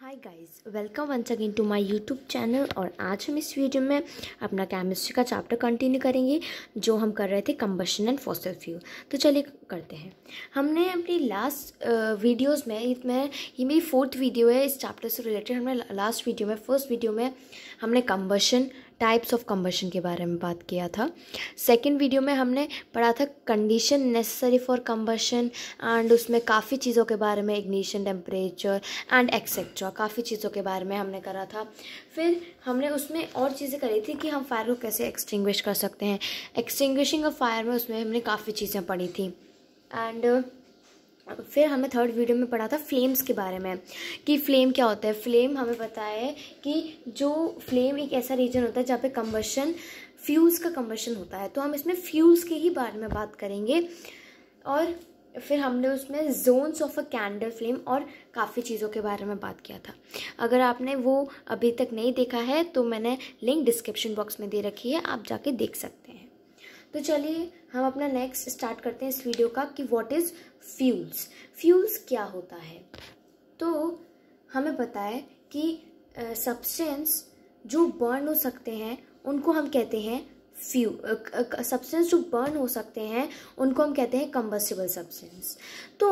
Hi guys welcome once again to my YouTube channel और आज हम इस वीडियो में अपना केमिस्ट्री का चैप्टर कंटिन्यू करेंगे जो हम कर रहे थे कम्बशन एंड फॉसल फ्यूल तो चलिए करते हैं हमने अपनी लास्ट वीडियोस में इसमें ये मेरी फोर्थ वीडियो है इस चैप्टर से रिलेटेड हमने लास्ट वीडियो में फर्स्ट वीडियो में हमने कम्बशन टाइप्स ऑफ कम्बशन के बारे में बात किया था सेकेंड वीडियो में हमने पढ़ा था condition necessary for combustion and उसमें काफ़ी चीज़ों के बारे में इग्निशन टेम्परेचर एंड एक्सेट्रा काफ़ी चीज़ों के बारे में हमने करा था फिर हमने उसमें और चीज़ें करी थी कि हम फायर को कैसे एक्सटिंग्विश कर सकते हैं एक्सटिंग्विशिंग ऑफ फायर में उसमें हमने काफ़ी चीज़ें पढ़ी थी एंड फिर हमें थर्ड वीडियो में पढ़ा था फ्लेम्स के बारे में कि फ्लेम क्या होता है फ्लेम हमें पता है कि जो फ्लेम एक ऐसा रीजन होता है जहाँ पे कम्बशन फ्यूज़ का कम्बशन होता है तो हम इसमें फ्यूज़ के ही बारे में बात करेंगे और फिर हमने उसमें zones of a candle flame और काफ़ी चीज़ों के बारे में बात किया था अगर आपने वो अभी तक नहीं देखा है तो मैंने लिंक डिस्क्रिप्शन बॉक्स में दे रखी है आप जाके देख सकते हैं तो चलिए हम अपना नेक्स्ट स्टार्ट करते हैं इस वीडियो का कि व्हाट इज़ फ्यूल्स फ्यूल्स क्या होता है तो हमें पता है कि सब्सटेंस जो बर्न हो सकते हैं उनको हम कहते हैं फ्यू सब्सटेंस जो बर्न हो सकते हैं उनको हम कहते हैं कंबस्टिबल सब्सटेंस तो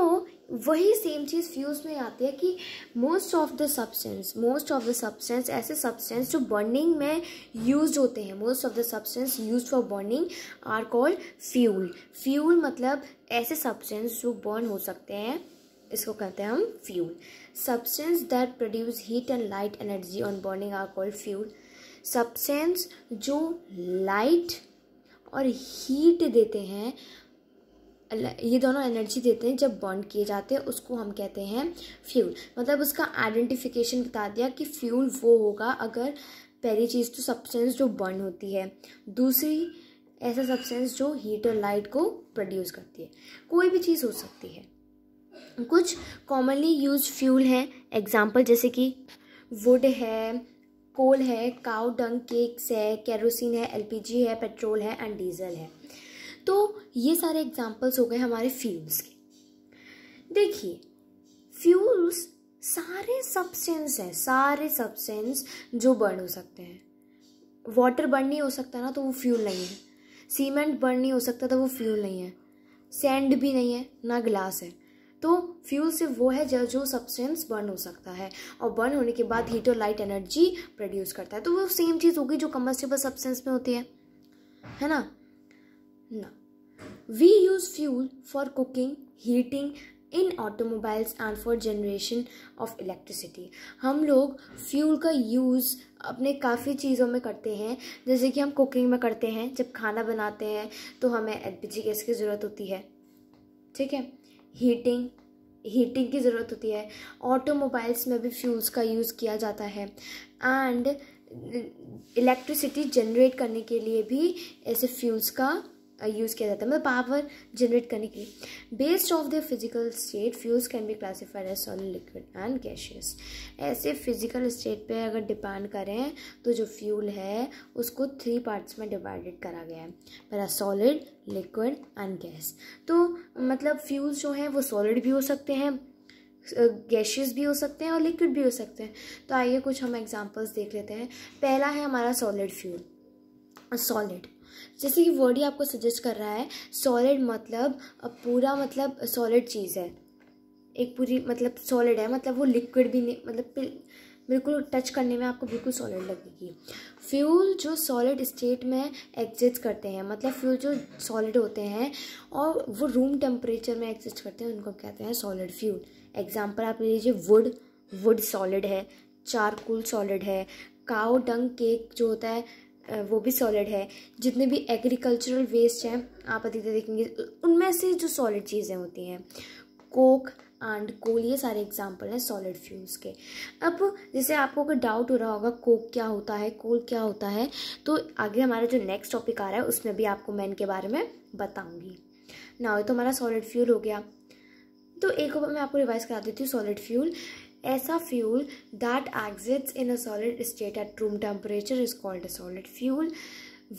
वही सेम चीज़ फ्यूज में आती है कि most of the substance most of the substance ऐसे सब्सटेंस जो बर्निंग में यूज होते हैं most of the substance use for burning are called fuel fuel मतलब ऐसे सब्सटेंस जो बर्न हो सकते हैं इसको कहते हैं हम fuel substance that produce heat and light energy on burning are called fuel substance जो लाइट और हीट देते हैं ये दोनों एनर्जी देते हैं जब बॉन्ड किए जाते हैं उसको हम कहते हैं फ्यूल मतलब उसका आइडेंटिफिकेशन बता दिया कि फ्यूल वो होगा अगर पहली चीज़ तो सब्सटेंस जो बर्न होती है दूसरी ऐसा सब्सटेंस जो हीट और लाइट को प्रोड्यूस करती है कोई भी चीज़ हो सकती है कुछ कॉमनली यूज फ्यूल हैं एग्जाम्पल जैसे कि वुड है कोल है काउ डंग केक्स है कैरोसिन है एलपीजी है पेट्रोल है एंड डीजल है तो ये सारे एग्जाम्पल्स हो गए हमारे फ्यूल्स के देखिए फ्यूल्स सारे सब्सटेंस हैं सारे सब्सटेंस जो बर्न हो सकते हैं वाटर बर्न नहीं हो सकता ना तो वो फ्यूल नहीं है सीमेंट बर्न नहीं हो सकता तो वो फ्यूल नहीं है सैंड भी नहीं है ना ग्लास है तो फ्यूल सिर्फ वो है जो जो सब्सटेंस बर्न हो सकता है और बर्न होने के बाद हीट और लाइट एनर्जी प्रोड्यूस करता है तो वो सेम चीज़ होगी जो कम्बस्टेबल सब्सटेंस में होती है है ना No. we use fuel for cooking, heating, in automobiles and for generation of electricity हम लोग फ्यूल का यूज़ अपने काफ़ी चीज़ों में करते हैं जैसे कि हम कुकिंग में करते हैं जब खाना बनाते हैं तो हमें एल पी जी गैस की ज़रूरत होती है ठीक है हीटिंग हीटिंग की ज़रूरत होती है ऑटोमोबाइल्स में भी फ्यूल्स का यूज़ किया जाता है एंड इलेक्ट्रिसिटी जनरेट करने के लिए भी ऐसे फ्यूल्स का यूज़ किया जाता है मतलब पावर जनरेट करने के लिए based of the physical state fuels can be classified as solid liquid and gaseous ऐसे फिजिकल स्टेट पे अगर डिपेंड करें तो जो फ्यूल है उसको थ्री पार्ट्स में डिवाइडेड करा गया है पहला सॉलिड लिक्विड एंड गैस तो मतलब फ्यूल्स जो हैं वो सॉलिड भी हो सकते हैं गैशियस भी हो सकते हैं और लिक्विड भी हो सकते हैं तो आइए कुछ हम एग्जाम्पल्स देख लेते हैं पहला है हमारा सॉलिड फ्यूल सॉलिड जैसे कि वर्ड ही आपको सजेस्ट कर रहा है सॉलिड मतलब पूरा मतलब सॉलिड चीज़ है एक पूरी मतलब सॉलिड है मतलब वो लिक्विड भी नहीं मतलब बिल्कुल टच करने में आपको बिल्कुल सॉलिड लगेगी फ्यूल जो सॉलिड स्टेट में एग्जिस्ट करते हैं मतलब फ्यूल जो सॉलिड होते हैं और वो रूम टेम्परेचर में एग्जिस्ट करते हैं उनको कहते हैं सॉलिड फ्यूल एग्जाम्पल आप ले लीजिए वुड वुड सॉलिड है चारकोल सॉलिड है काओ डंग केक जो होता है वो भी सॉलिड है जितने भी एग्रीकल्चरल वेस्ट हैं आप अधिकतर देखेंगे उनमें से जो सॉलिड चीज़ें होती हैं कोक एंड कोल ये सारे एग्जाम्पल हैं सॉलिड फ्यूल्स के अब जैसे आपको अगर डाउट हो रहा होगा कोक क्या होता है कोल क्या होता है तो आगे हमारा जो नेक्स्ट टॉपिक आ रहा है उसमें भी आपको मैं इनके बारे में बताऊंगी ना ये तो हमारा सॉलिड फ्यूल हो गया तो एक और मैं आपको रिवाइज करा देती हूँ सॉलिड फ्यूल ऐसा fuel that exists in a solid state at room temperature is called a solid fuel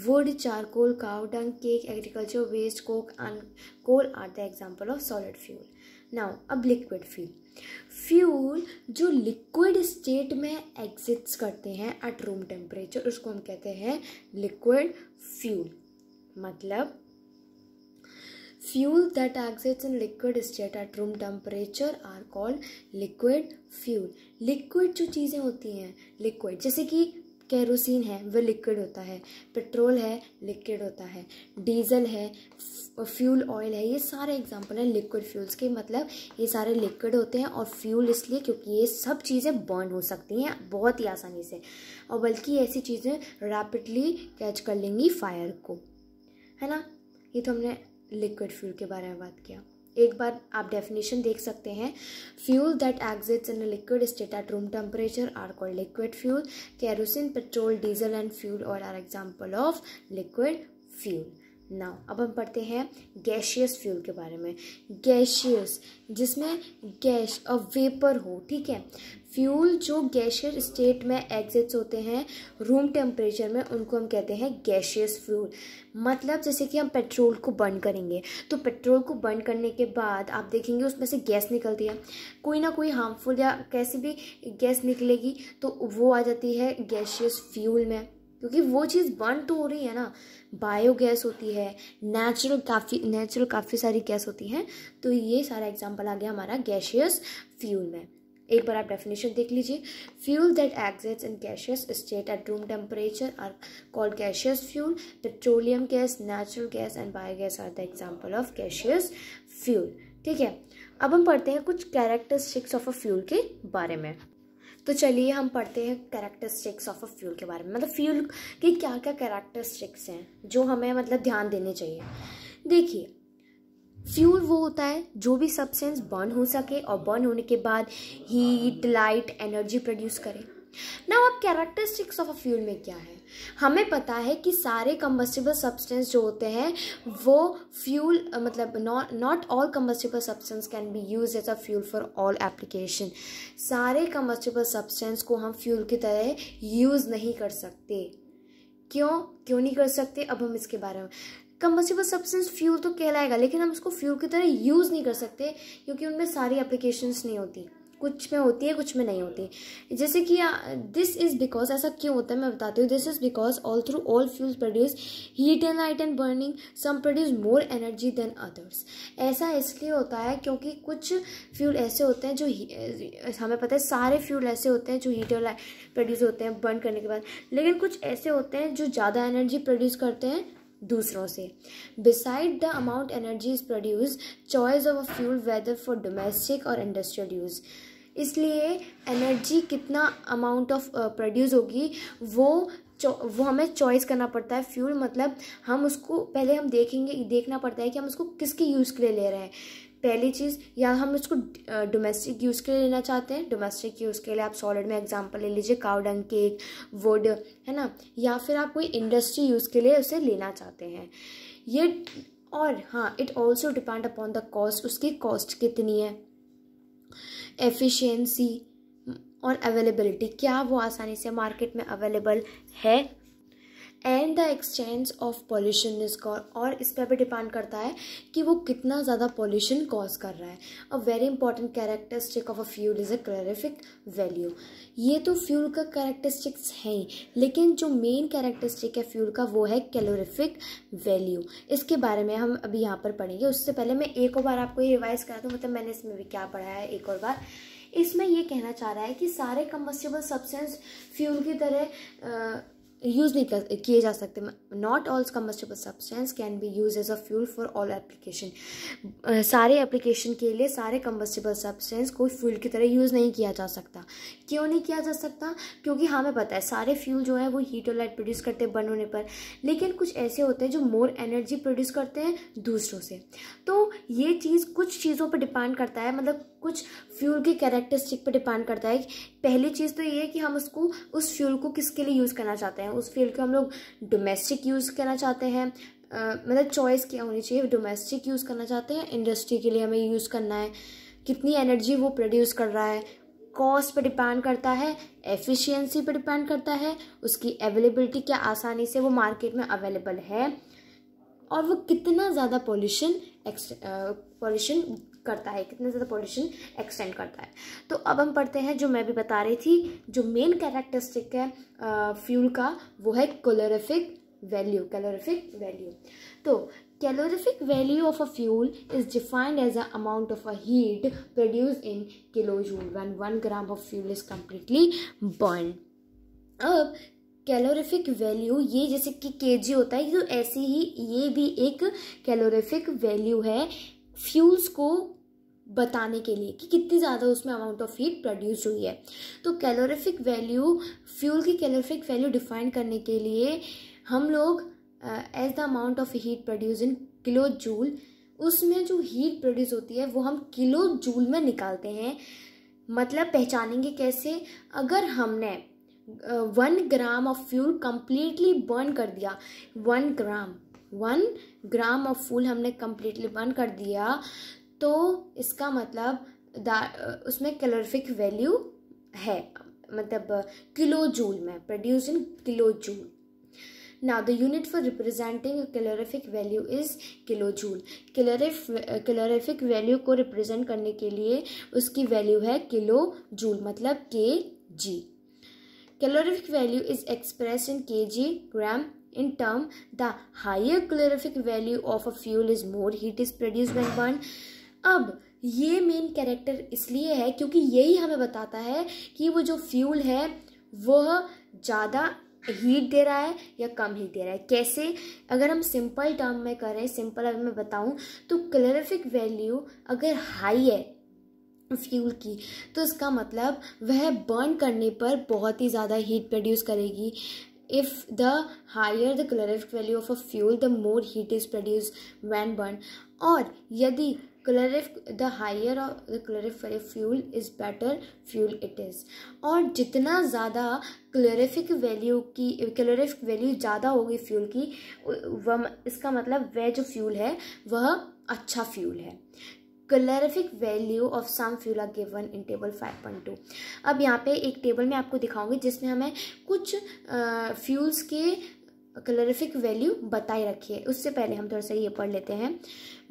wood charcoal cow dung cake agriculture waste coke and coal are the example of solid fuel now अब liquid fuel fuel जो liquid state में exists करते हैं at room temperature उसको हम कहते हैं liquid fuel मतलब Fuel that exits in liquid state at room temperature are called liquid fuel. Liquid जो चीज़ें होती हैं लिक्विड जैसे कि केरोसिन है वह लिक्विड होता है पेट्रोल है लिक्विड होता है डीजल है फ्यूल ऑयल है ये सारे एग्जाम्पल हैं लिक्विड फ्यूल्स के मतलब ये सारे लिक्विड होते हैं और फ्यूल इसलिए क्योंकि ये सब चीज़ें बर्न हो सकती हैं बहुत ही आसानी से और बल्कि ऐसी चीज़ें रैपिडली कैच कर लेंगी फायर को है ना ये तो हमने लिक्विड फ्यूल के बारे में बात किया एक बार आप डेफिनेशन देख सकते हैं fuel that exists in liquid state at room temperature are called liquid fuel kerosene petrol diesel and fuel और are example of liquid fuel now अब हम पढ़ते हैं गैशियस फ्यूल के बारे में गैशियस जिसमें गैश अ वेपर हो ठीक है फ्यूल जो गैशियर स्टेट में एग्जिट्स होते हैं रूम टेम्परेचर में उनको हम कहते हैं गैशियस फ्यूल मतलब जैसे कि हम पेट्रोल को बर्न करेंगे तो पेट्रोल को बर्न करने के बाद आप देखेंगे उसमें से गैस निकलती है कोई ना कोई हार्मफुल या कैसी भी गैस निकलेगी तो वो आ जाती है गैशियस फ्यूल में क्योंकि वो चीज़ बर्न तो हो रही है ना बायोगैस होती है नेचुरल काफ़ी नेचुरल काफ़ी सारी गैस होती हैं तो ये सारा एग्जाम्पल आ गया हमारा गैशियस फ्यूल में एक बार आप डेफिनेशन देख लीजिए fuel that exists in gaseous state at room temperature are called gaseous fuel petroleum gas natural gas and biogas are the example of gaseous fuel ठीक है अब हम पढ़ते हैं कुछ कैरेक्टरिस्टिक्स ऑफ अ फ्यूल के बारे में तो चलिए हम पढ़ते हैं कैरेक्टरिस्टिक्स ऑफ अ फ्यूल के बारे में मतलब फ्यूल के क्या क्या कैरेक्टरिस्टिक्स हैं जो हमें मतलब ध्यान देने चाहिए देखिए फ्यूल वो होता है जो भी सब्सटेंस बर्न हो सके और बर्न होने के बाद हीट लाइट एनर्जी प्रोड्यूस करे ना अब कैरेक्टरिस्टिक्स ऑफ अ फ्यूल में क्या है हमें पता है कि सारे कम्बस्टिबल सब्सटेंस जो होते हैं वो फ्यूल मतलब not all combustible substance can be use as a fuel for all application सारे कम्बस्टिबल सब्सटेंस को हम फ्यूल की तरह यूज़ नहीं कर सकते क्यों क्यों नहीं कर सकते अब हम इसके बारे में कम्बसिबल सब्सटेंस फ्यूल तो कहलाएगा लेकिन हम उसको फ्यूल की तरह यूज़ नहीं कर सकते क्योंकि उनमें सारी एप्लीकेशंस नहीं होती कुछ में होती है कुछ में नहीं होती जैसे कि दिस इज़ बिकॉज ऐसा क्यों होता है मैं बताती हूँ this is because all through all fuel produce heat and light and burning some produce more energy than others ऐसा इसलिए होता है क्योंकि कुछ फ्यूल ऐसे होते हैं जो हमें पता है सारे फ्यूल ऐसे होते हैं जो हीट एंड लाइट प्रोड्यूस होते हैं बर्न करने के बाद लेकिन कुछ ऐसे होते हैं जो ज़्यादा एनर्जी प्रोड्यूस करते हैं दूसरों से beside the amount energy is produce choice of a fuel whether for domestic और इंडस्ट्रियल यूज़ इसलिए एनर्जी कितना अमाउंट ऑफ प्रोड्यूस होगी वो वो हमें चॉइस करना पड़ता है फ्यूल मतलब हम उसको पहले हम देखेंगे देखना पड़ता है कि हम उसको किसके यूज़ के लिए ले रहे हैं पहली चीज़ या हम इसको डोमेस्टिक यूज़ के लिए लेना चाहते हैं डोमेस्टिक यूज़ के लिए आप सॉलिड में एग्जांपल ले लीजिए काउडंग केक वुड है ना या फिर आप कोई इंडस्ट्री यूज़ के लिए उसे लेना चाहते हैं ये और हाँ it also depend upon the cost उसकी कॉस्ट कितनी है एफिशेंसी और अवेलेबिलिटी क्या वो आसानी से मार्केट में अवेलेबल है and the exchange of pollution is और इस पर भी डिपेंड करता है कि वो कितना ज़्यादा पॉल्यूशन कॉज कर रहा है a very important characteristic of a fuel is a calorific value ये तो फ्यूल का कैरेक्टरिस्टिक्स है लेकिन जो मेन कैरेक्टरिस्टिक है फ्यूल का वो है कैलोरिफिक वैल्यू इसके बारे में हम अभी यहाँ पर पढ़ेंगे उससे पहले मैं एक और बार आपको ये रिवाइज करा दूँ मतलब मैंने इसमें भी क्या पढ़ा है एक और बार इसमें ये कहना चाह रहा है कि सारे कम्बस्टेबल सब्सटेंस फ्यूल की तरह आ, यूज़ नहीं कर किए जा सकते not all combustible substance can be use as a fuel for all application सारे एप्लीकेशन के लिए सारे कम्बस्टेबल सब्सटेंस को फ्यूल की तरह यूज़ नहीं किया जा सकता क्यों नहीं किया जा सकता क्योंकि हमें पता है सारे फ्यूल जो है वो हीट और लाइट प्रोड्यूस करते हैं बर्न होने पर लेकिन कुछ ऐसे होते हैं जो मोर एनर्जी प्रोड्यूस करते हैं दूसरों से तो ये चीज़ कुछ चीज़ों पर डिपेंड करता है मतलब कुछ फ्यूल के कैरेक्टरिस्टिक पर डिपेंड करता है पहली चीज़ तो ये है कि हम उसको उस फ्यूल को किसके लिए यूज़ करना चाहते हैं उस फ्यूल को हम लोग डोमेस्टिक यूज़ करना चाहते हैं Uh, मतलब चॉइस क्या होनी चाहिए डोमेस्टिक यूज़ करना चाहते हैं इंडस्ट्री के लिए हमें यूज़ करना है कितनी एनर्जी वो प्रोड्यूस कर रहा है कॉस्ट पर डिपेंड करता है एफिशिएंसी पर डिपेंड करता है उसकी अवेलेबिलिटी क्या आसानी से वो मार्केट में अवेलेबल है और वो कितना ज़्यादा पोल्यूशन पोल्यूशन करता है कितना ज़्यादा पोल्यूशन एक्सटेंड करता है तो अब हम पढ़ते हैं जो मैं भी बता रही थी जो मेन कैरेक्टरिस्टिक है फ्यूल का वो है कोलोरिफिक वैल्यू कैलोरिफिक वैल्यू तो Calorific value of a fuel is defined as the amount of a heat produced in kilojoule when 1 gram of fuel is completely burned. अब कैलोरिफिक वैल्यू ये जैसे कि के जी होता है तो ऐसे ही ये भी एक कैलोरीफिक वैल्यू है फ्यूल्स को बताने के लिए कि कितनी ज़्यादा उसमें अमाउंट ऑफ हीट प्रोड्यूस हुई है तो कैलोरिफिक वैल्यू फ्यूल की कैलोरिफिक वैल्यू डिफाइन करने के लिए हम लोग as the amount of heat produce in kilojoule उसमें जो हीट प्रोड्यूस होती है वो हम किलो जूल में निकालते हैं मतलब पहचानेंगे कैसे अगर हमने one gram of fuel completely burn कर दिया one gram one gram of fuel हमने कम्प्लीटली बर्न कर दिया तो इसका मतलब उसमें कैलोरिफिक वैल्यू है मतलब किलो जूल में produce in kilojoule Now the unit for representing a calorific value is kilojoule calorific calorific value को रिप्रेजेंट करने के लिए उसकी वैल्यू है किलो जूल मतलब के जी calorific value is expressed in kg gram in term the higher calorific value of a fuel is more heat is produced when burned अब ये मेन कैरेक्टर इसलिए है क्योंकि यही हमें बताता है कि वो जो फ्यूल है वह ज़्यादा हीट दे रहा है या कम हीट दे रहा है कैसे अगर हम सिंपल टर्म में करें सिंपल अगर मैं बताऊँ तो कैलोरीफिक वैल्यू अगर हाई है फ्यूल की तो इसका मतलब वह बर्न करने पर बहुत ही ज़्यादा हीट प्रोड्यूस करेगी if the higher the calorific value of a fuel the more heat is produced when burned और यदि calorific the higher the calorific fuel is better fuel it is और जितना ज़्यादा क्लोरिफिक वैल्यू की calorific value ज़्यादा होगी fuel की वह इसका मतलब वह जो फ्यूल है वह अच्छा फ्यूल है calorific value of some fuel are given in table five point two अब यहाँ पे एक टेबल में आपको दिखाऊंगी जिसमें हमें कुछ फ्यूल्स के कलरिफिक वैल्यू बताए रखिए उससे पहले हम थोड़ा सा ये पढ़ लेते हैं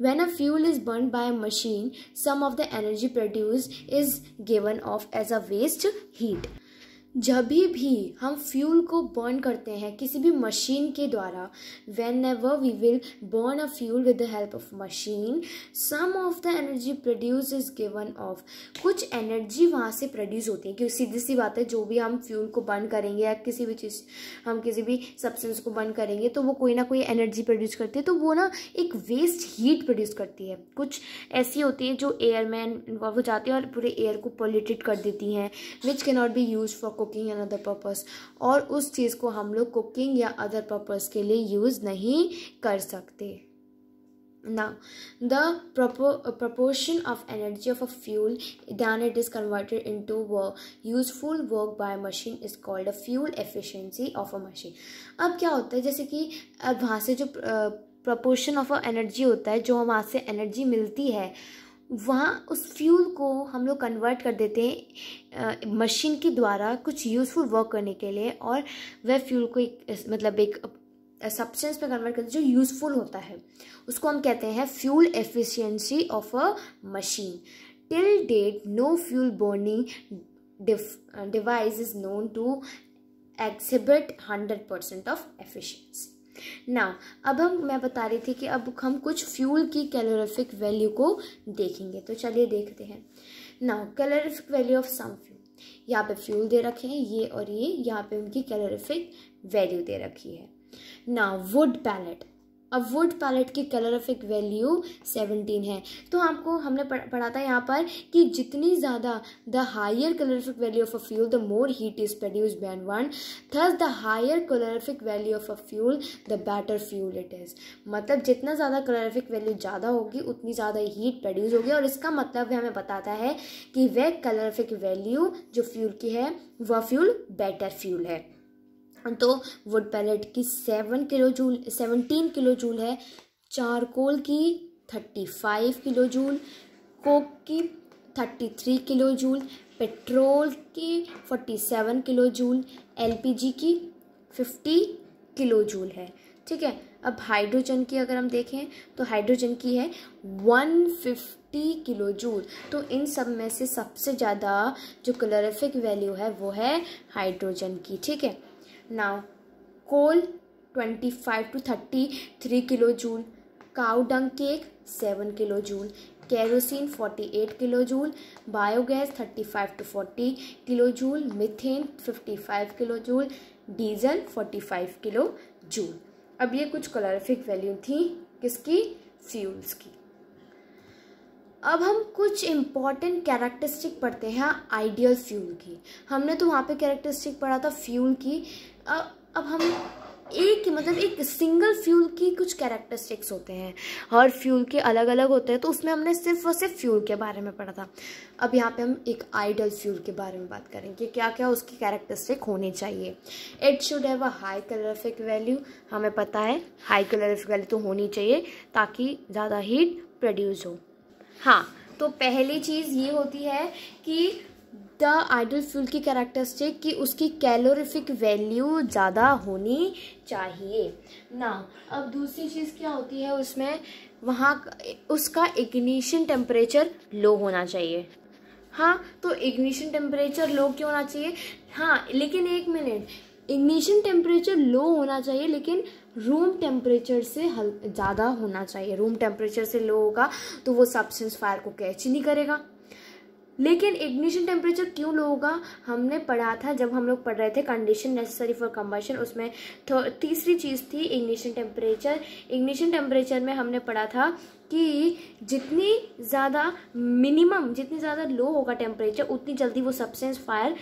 when a fuel is burn by machine some of the energy produce is given off as a waste heat जब भी हम फ्यूल को बर्न करते हैं किसी भी मशीन के द्वारा whenever we will burn a fuel with the help of machine some of the energy produce is given off कुछ एनर्जी वहाँ से प्रोड्यूस होती है क्योंकि सीधी सी बात है जो भी हम फ्यूल को बर्न करेंगे या किसी भी चीज़ हम किसी भी सब्सटेंस को बर्न करेंगे तो वो कोई ना कोई एनर्जी प्रोड्यूस करती है तो वो ना एक वेस्ट हीट प्रोड्यूस करती है कुछ ऐसी होती है जो एयर में इन्वॉल्व हो जाती है और पूरे एयर को पोल्यूटेड कर देती हैं which can not be use for cooking and other purpose और उस चीज़ को हम लोग कुकिंग या अदर पर्पज़ के लिए यूज़ नहीं कर सकते ना the proportion of energy of a fuel than it is converted into व useful work by machine is called a fuel efficiency of a machine अब क्या होता है जैसे कि अब वहाँ से जो प्रपोर्शन ऑफ अ एनर्जी होता है जो हम वहाँ से एनर्जी मिलती है वहाँ उस फ्यूल को हम लोग कन्वर्ट कर देते हैं मशीन के द्वारा कुछ यूज़फुल वर्क करने के लिए और वह फ्यूल को एक मतलब एक सब्सटेंस में कन्वर्ट करते जो यूज़फुल होता है उसको हम कहते हैं fuel efficiency of a machine till date no fuel burning device is known to exhibit hundred percent of efficiency. ना अब हम मैं बता रही थी कि अब हम कुछ फ्यूल की कैलोरिफिक वैल्यू को देखेंगे तो चलिए देखते हैं now calorific value of some fuel यहाँ पे फ्यूल दे रखे हैं ये और ये यहाँ पे उनकी कैलोरिफिक वैल्यू दे रखी है नाउ वुड पैलेट अब वुड पैलेट की कलरफिक वैल्यू 17 है तो आपको हमने पढ़ा था यहाँ पर कि जितनी ज़्यादा the higher calorific value of a fuel the more heat is produce बैन वन thus the higher calorific value of a fuel the better fuel it is मतलब जितना ज़्यादा कलरफिक वैल्यू ज़्यादा होगी उतनी ज़्यादा हीट प्रोड्यूस होगी और इसका मतलब हमें बताता है कि वह कलरफिक वैल्यू जो फ्यूल की है वह फ्यूल बेटर फ्यूल है तो वुड पैलेट की seven kilojoule seventeen kilojoule है चारकोल की thirty five kilojoule coke की thirty three kilojoule petrol की forty seven kilojoule LPG की फिफ्टी किलो जूल है ठीक है अब हाइड्रोजन की अगर हम देखें तो हाइड्रोजन की है वन फिफ्टी किलो जूल तो इन सब में से सबसे ज़्यादा जो कलरफिक वैल्यू है वो है हाइड्रोजन की ठीक है Now, coal 25 to 33 kilojoule, cow dung cake 7 kilojoule, kerosene 48 kilojoule, biogas 35 to 40 kilojoule, methane 55 kilojoule, diesel 45 kilojoule अब ये कुछ कलरिफिक वैल्यू थी किसकी फ्यूल्स की अब हम कुछ इम्पॉर्टेंट कैरेक्टरिस्टिक पढ़ते हैं आइडियल फ्यूल की हमने तो वहाँ पे कैरेक्टरिस्टिक पढ़ा था फ्यूल की अब अब हम एक मतलब एक सिंगल फ्यूल की कुछ कैरेक्टरिस्टिक्स होते हैं हर फ्यूल के अलग अलग होते हैं तो उसमें हमने सिर्फ और सिर्फ फ्यूल के बारे में पढ़ा था अब यहाँ पे हम एक आइडल फ्यूल के बारे में बात करेंगे क्या क्या उसकी कैरेक्टरिस्टिक होनी चाहिए it should have a high calorific value हमें पता है हाई कलरफिक वैल्यू तो होनी चाहिए ताकि ज़्यादा हीट प्रोड्यूस हो हाँ तो पहली चीज़ ये होती है कि द आइडल फ्यूल की कैरेक्टरिस्टिक कि उसकी कैलोरिफिक वैल्यू ज़्यादा होनी चाहिए ना अब दूसरी चीज़ क्या होती है उसमें वहाँ उसका इग्निशन टेम्परेचर लो होना चाहिए हाँ तो इग्निशन टेम्परेचर लो क्यों होना चाहिए हाँ लेकिन एक मिनट इग्निशन टेम्परेचर लो होना चाहिए लेकिन रूम टेम्परेचर से हल ज़्यादा होना चाहिए रूम टेम्परेचर से लो होगा तो वो सब्सटेंस फायर को कैच ही नहीं करेगा लेकिन इग्निशन टेम्परेचर क्यों लो होगा हमने पढ़ा था जब हम लोग पढ़ रहे थे कंडीशन नेसेसरी फॉर कम्बशन उसमें तीसरी चीज़ थी इग्निशन टेम्परेचर इग्निशन टेम्परेचर में हमने पढ़ा था कि जितनी ज़्यादा मिनिमम जितनी ज़्यादा लो होगा टेम्परेचर उतनी जल्दी वो सब्सटेंस फायर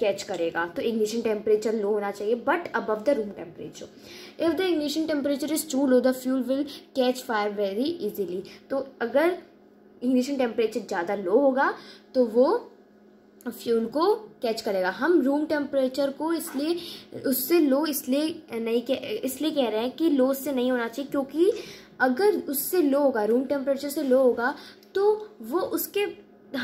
कैच करेगा तो इग्निशन टेम्परेचर लो होना चाहिए but above the room temperature if the ignition temperature is too low the fuel will catch fire very easily तो अगर इग्निशन टेम्परेचर ज़्यादा लो होगा तो वो फ्यूल को कैच करेगा हम रूम टेम्परेचर को इसलिए उससे लो इसलिए नहीं कह इसलिए कह रहे हैं कि लो से नहीं होना चाहिए क्योंकि अगर उससे लो होगा रूम टेम्परेचर से लो होगा तो वो उसके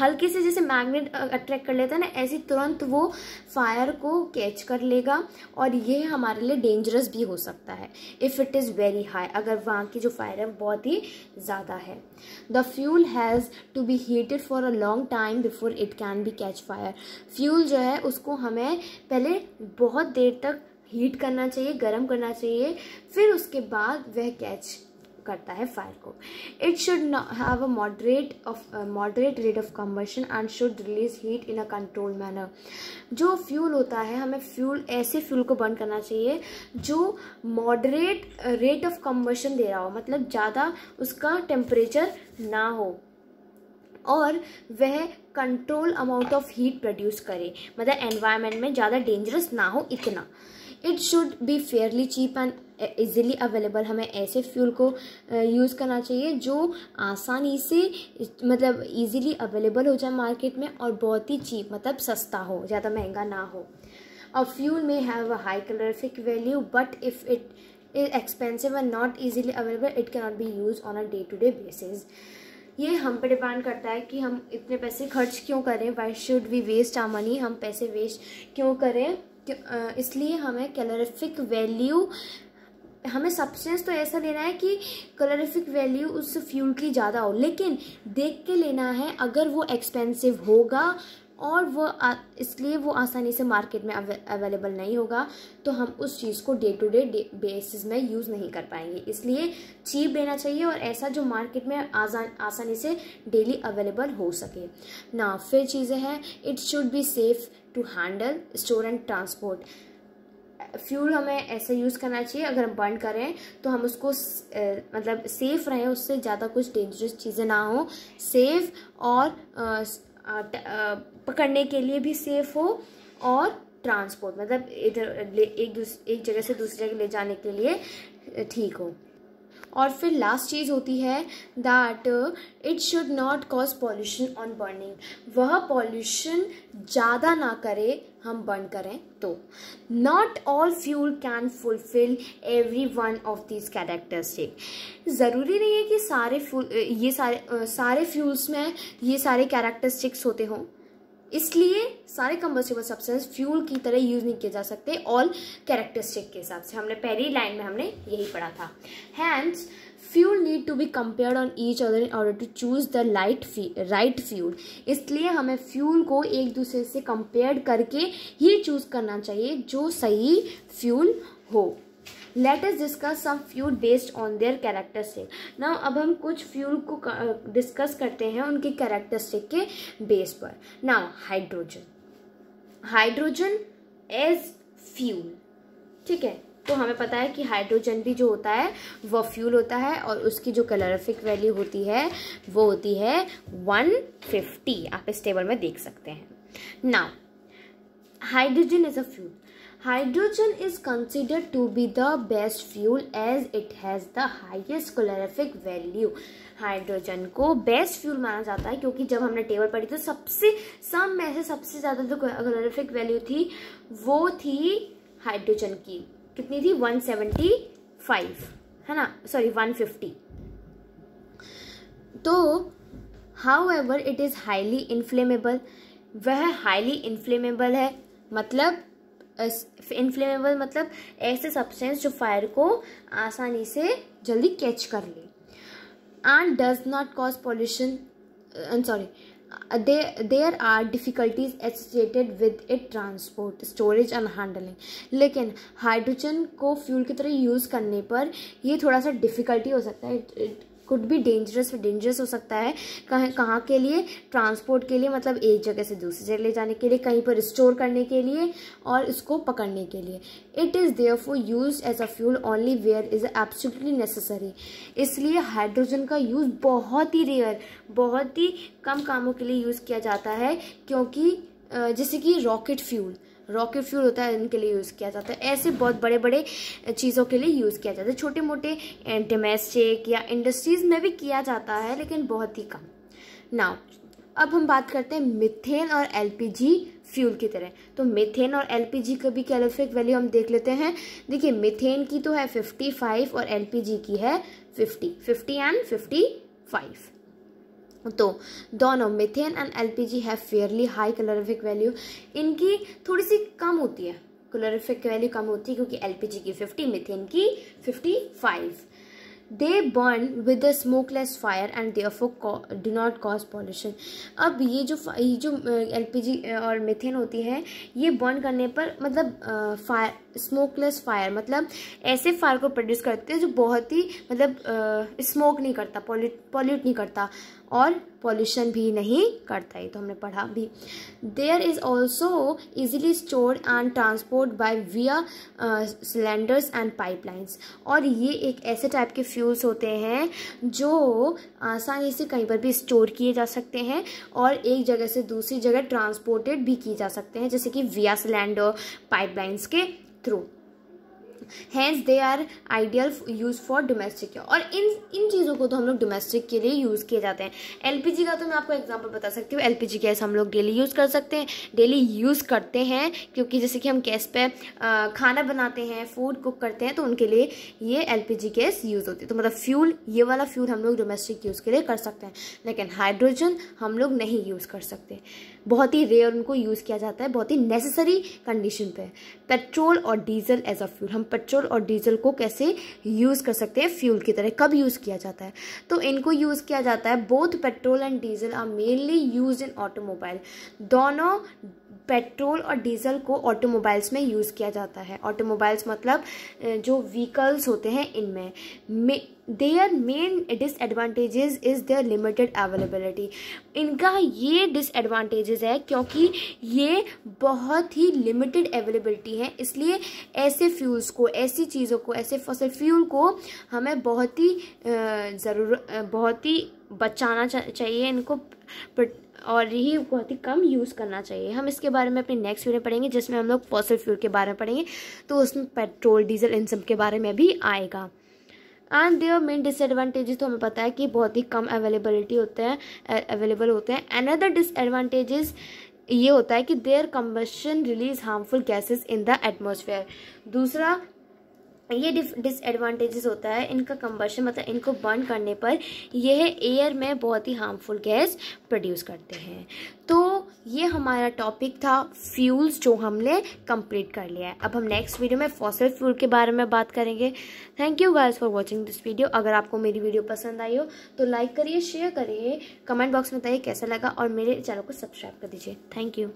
हल्के से जैसे मैग्नेट अट्रैक्ट कर लेता है ना ऐसे तुरंत वो फायर को कैच कर लेगा और ये हमारे लिए डेंजरस भी हो सकता है if it is very high अगर वहाँ की जो फायर है बहुत ही ज़्यादा है the fuel has to be heated for a long time before it can be catch fire fuel जो है उसको हमें पहले बहुत देर तक हीट करना चाहिए गर्म करना चाहिए फिर उसके बाद वह कैच करता है फायर को it should have a moderate of moderate rate of combustion and should release heat in a control manner जो फ्यूल होता है हमें फ्यूल ऐसे फ्यूल को बर्न करना चाहिए जो मॉडरेट रेट ऑफ कम्बर्शन दे रहा हो मतलब ज़्यादा उसका टेम्परेचर ना हो और वह control amount of heat produce करे मतलब एनवायरनमेंट में ज़्यादा डेंजरस ना हो इतना it should be fairly cheap and easily available हमें ऐसे फ्यूल को यूज़ uh, करना चाहिए जो आसानी से मतलब ईजिली अवेलेबल हो जाए मार्केट में और बहुत ही चीप मतलब सस्ता हो ज़्यादा महंगा ना हो a fuel may have a high calorific value but if it is expensive and not easily available it cannot be use on a day to day basis ये हम पर डिपेंड करता है कि हम इतने पैसे खर्च क्यों करें why should we waste our money हम पैसे वेस्ट क्यों करें इसलिए हमें कैलोरिफिक वैल्यू हमें सब्सटेंस तो ऐसा लेना है कि कलरिफिक वैल्यू उस फ्यूल की ज़्यादा हो लेकिन देख के लेना है अगर वो एक्सपेंसिव होगा और वो इसलिए वो आसानी से मार्केट में अवेलेबल नहीं होगा तो हम उस चीज़ को डे टू डे बेसिस में यूज़ नहीं कर पाएंगे इसलिए चीप लेना चाहिए और ऐसा जो मार्केट में आसान आसानी से डेली अवेलेबल हो सके ना फिर चीज़ें हैं it should be safe to handle store and transport fuel हमें ऐसे यूज़ करना चाहिए अगर हम बर्न करें तो हम उसको ए, मतलब सेफ़ रहें उससे ज़्यादा कुछ डेंजरस चीज़ें ना हो सेफ और आ, आ, आ, पकड़ने के लिए भी सेफ़ हो और ट्रांसपोर्ट मतलब इधर एक एक जगह से दूसरी जगह ले जाने के लिए ठीक हो और फिर लास्ट चीज़ होती है that it should not cause pollution on burning वह पॉल्यूशन ज़्यादा ना करे हम बर्न करें तो not all fuel can fulfil every one of this characteristic ज़रूरी नहीं है कि सारे फ्यूल uh, ये सारे uh, सारे फ्यूल्स में ये सारे कैरेक्टरिस्टिक्स होते हों इसलिए सारे कम्बर्सिबल सब्सटेंस फ्यूल की तरह यूज़ नहीं किए जा सकते ऑल कैरेक्टरिस्टिक के हिसाब से हमने पहली लाइन में हमने यही पढ़ा था hence fuel need to be compare on each other in order to choose the light right fuel इसलिए हमें फ्यूल को एक दूसरे से कंपेयर करके ही चूज़ करना चाहिए जो सही फ्यूल हो let is discuss some fuel based on their characteristic ना अब हम कुछ फ्यूल को डिस्कस करते हैं उनके कैरेक्टरिस्टिक के बेस पर ना हाइड्रोजन हाइड्रोजन एज फ्यूल ठीक है तो हमें पता है कि हाइड्रोजन भी जो होता है वह फ्यूल होता है और उसकी जो कलरफिक वैल्यू होती है वो होती है 150 आप इस टेबल में देख सकते हैं now hydrogen is a fuel Hydrogen is considered to be the best fuel as it has the highest calorific value. Hydrogen को बेस्ट फ्यूल माना जाता है क्योंकि जब हमने टेबल पढ़ी तो सबसे सम में से सबसे ज़्यादा जो कैलोरिफिक वैल्यू थी वो थी हाइड्रोजन की कितनी थी 175 है ना सॉरी 150 तो however it is highly inflammable वह हाईली इन्फ्लेमेबल है मतलब इनफ्लेमेबल मतलब ऐसे सब्सटेंस जो फायर को आसानी से जल्दी कैच कर ले and does not cause pollution sorry there are difficulties associated with it transport storage and handling लेकिन हाइड्रोजन को फ्यूल की तरह यूज़ करने पर ये थोड़ा सा डिफिकल्टी हो सकता है इट कुड भी डेंजरस डेंजरस हो सकता है कहाँ कहाँ के लिए ट्रांसपोर्ट के लिए मतलब एक जगह से दूसरी जगह ले जाने के लिए कहीं पर स्टोर करने के लिए और इसको पकड़ने के लिए it is therefore use as a fuel only where is absolutely necessary इसलिए हाइड्रोजन का यूज़ बहुत ही रेयर बहुत ही कम कामों के लिए यूज़ किया जाता है क्योंकि जैसे कि रॉकेट फ्यूल रॉकेट फ्यूल होता है इनके लिए यूज़ किया जाता है ऐसे बहुत बड़े बड़े चीज़ों के लिए यूज़ किया जाता है छोटे मोटे डोमेस्टिक या इंडस्ट्रीज़ में भी किया जाता है लेकिन बहुत ही कम नाउ अब हम बात करते हैं मिथेन और एलपीजी फ्यूल की तरह तो मिथेन और एलपीजी का भी कैलोफिक वैल्यू हम देख लेते हैं देखिए मिथेन की तो है फाइव और जी की है फिफ्टी फिफ्टी एंड फाइव तो दोनों methane and LPG have fairly high calorific value इनकी थोड़ी सी कम होती है कलरिफिक वैल्यू कम होती है क्योंकि एलपीजी की 50 मिथेन की 55 they burn with a smokeless fire and therefore do not cause pollution अब ये जो ये जो एल पी जी और मीथेन होती है ये बर्न करने पर मतलब फायर स्मोकलेस फायर मतलब ऐसे फायर को प्रोड्यूस करते हैं जो बहुत ही मतलब स्मोक नहीं करता पॉल्यूट नहीं करता और पॉल्यूशन भी नहीं करता ये तो हमने पढ़ा भी there is also easily stored and transport by via cylinders and pipelines और ये एक ऐसे टाइप के फ्यू मॉलिक्यूल्स होते हैं जो आसानी से कहीं पर भी स्टोर किए जा सकते हैं और एक जगह से दूसरी जगह ट्रांसपोर्टेड भी किए जा सकते हैं जैसे कि विया सिलेंडर पाइपलाइंस के through hence they are ideal use for domestic और इन इन चीज़ों को तो हम लोग डोमेस्टिक के लिए यूज़ किए जाते हैं जी का तो मैं आपको एग्जाम्पल बता सकती हूँ एल जी गैस हम लोग डेली यूज़ कर सकते हैं डेली यूज़ करते हैं क्योंकि जैसे कि हम गैस पर खाना बनाते हैं फूड कुक करते हैं तो उनके लिए ये एल गैस यूज़ होती है तो मतलब फ्यूल ये वाला फ्यूल हम लोग डोमेस्टिक यूज़ के लिए कर सकते हैं लेकिन हाइड्रोजन हम लोग नहीं यूज़ कर सकते बहुत ही रेयर उनको यूज़ किया जाता है बहुत ही नेसेसरी कंडीशन पे पेट्रोल और डीजल एज अ फ्यूल हम पे पेट्रोल और डीजल को कैसे यूज़ कर सकते हैं फ्यूल की तरह कब यूज़ किया जाता है तो इनको यूज़ किया जाता है both petrol and diesel are mainly use in automobile दोनों पेट्रोल और डीजल को ऑटोमोबाइल्स में यूज़ किया जाता है ऑटोमोबाइल्स मतलब जो व्हीकल्स होते हैं इनमें their main disadvantages is their limited availability इनका ये डिसएडवांटेजेस है क्योंकि ये बहुत ही लिमिटेड अवेलेबिलिटी है इसलिए ऐसे फ्यूल्स को ऐसी चीज़ों को ऐसे फसल फ्यूल को हमें बहुत ही ज़रूर बहुत ही बचाना चाहिए इनको और यही बहुत ही कम यूज़ करना चाहिए हम इसके बारे में अपने नेक्स्ट वीडियो पढ़ेंगे जिसमें हम लोग फॉसल फ्यूल के बारे में पढ़ेंगे तो उसमें पेट्रोल डीजल इन सब के बारे में भी आएगा एंड देयर मेन डिसएडवांटेजेस तो हमें पता है कि बहुत ही कम अवेलेबिलिटी होते हैं अवेलेबल होते हैं अनदर डिसएडवांटेजेस ये होता है कि their combustion release harmful gases in the atmosphere दूसरा ये डिसएडवांटेजेस होता है इनका कम्बशन मतलब इनको बर्न करने पर यह एयर में बहुत ही हार्मफुल गैस प्रोड्यूस करते हैं तो ये हमारा टॉपिक था फ्यूल्स जो हमने कंप्लीट कर लिया है अब हम नेक्स्ट वीडियो में फॉसल फ्यूल के बारे में बात करेंगे thank you guys for watching this video अगर आपको मेरी वीडियो पसंद आई हो तो लाइक करिए शेयर करिए कमेंट बॉक्स में बताइए कैसा लगा और मेरे चैनल को सब्सक्राइब कर दीजिए थैंक यू